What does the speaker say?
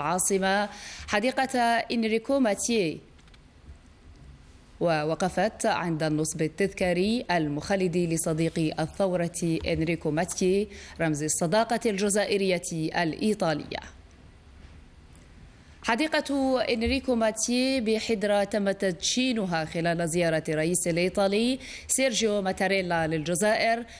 العاصمة حديقة إنريكو ماتيي ووقفت عند النصب التذكاري المخلد لصديق الثورة إنريكو ماتيي رمز الصداقة الجزائرية الإيطالية حديقة إنريكو ماتيي بحدرة تم تدشينها خلال زيارة الرئيس الإيطالي سيرجيو ماتاريلا للجزائر